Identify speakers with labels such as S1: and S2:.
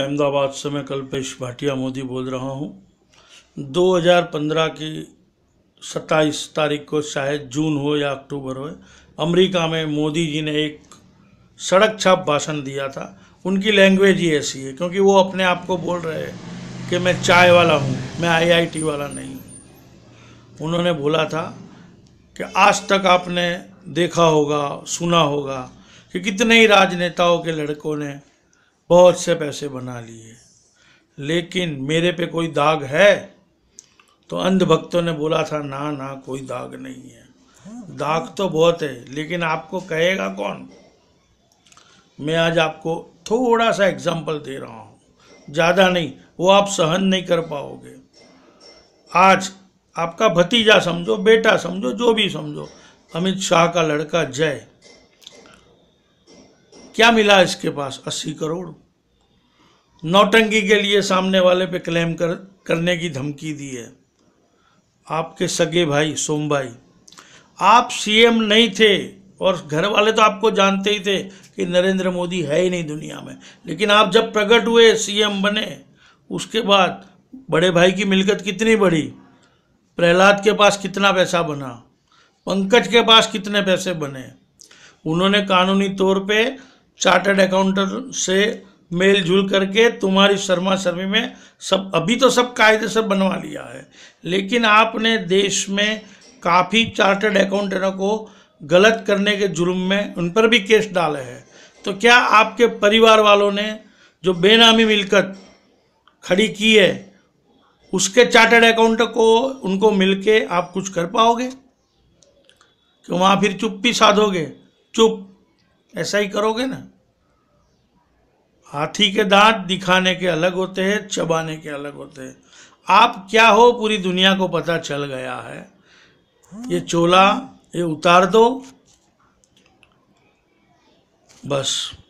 S1: अहमदाबाद से मैं कल्पेश भाटिया मोदी बोल रहा हूँ 2015 की 27 तारीख को शायद जून हो या अक्टूबर हो अमेरिका में मोदी जी ने एक सड़क छाप भाषण दिया था उनकी लैंग्वेज ही ऐसी है क्योंकि वो अपने आप को बोल रहे हैं कि मैं चाय वाला हूँ मैं आईआईटी वाला नहीं हूँ उन्होंने बोला था कि आज तक आपने देखा होगा सुना होगा कि कितने ही राजनेताओं के लड़कों ने बहुत से पैसे बना लिए लेकिन मेरे पे कोई दाग है तो अंधभक्तों ने बोला था ना ना कोई दाग नहीं है दाग तो बहुत है लेकिन आपको कहेगा कौन मैं आज आपको थोड़ा सा एग्जाम्पल दे रहा हूँ ज़्यादा नहीं वो आप सहन नहीं कर पाओगे आज आपका भतीजा समझो बेटा समझो जो भी समझो अमित शाह का लड़का जय क्या मिला इसके पास अस्सी करोड़ नौटंकी के लिए सामने वाले पे क्लेम कर करने की धमकी दी है आपके सगे भाई सोम भाई आप सीएम नहीं थे और घर वाले तो आपको जानते ही थे कि नरेंद्र मोदी है ही नहीं दुनिया में लेकिन आप जब प्रकट हुए सीएम बने उसके बाद बड़े भाई की मिलकत कितनी बढ़ी प्रहलाद के पास कितना पैसा बना पंकज के पास कितने पैसे बने उन्होंने कानूनी तौर पे चार्टर्ड अकाउंटर से मेल जुल करके तुम्हारी शर्मा शर्मी में सब अभी तो सब कायदे से बनवा लिया है लेकिन आपने देश में काफ़ी चार्टर्ड अकाउंटरों को गलत करने के जुर्म में उन पर भी केस डाले हैं तो क्या आपके परिवार वालों ने जो बेनामी मिलकत खड़ी की है उसके चार्टर्ड अकाउंट को उनको मिलके आप कुछ कर पाओगे क्यों वहाँ फिर चुप्पी साधोगे चुप ऐसा ही करोगे ना हाथी के दांत दिखाने के अलग होते हैं चबाने के अलग होते हैं आप क्या हो पूरी दुनिया को पता चल गया है ये चोला ये उतार दो बस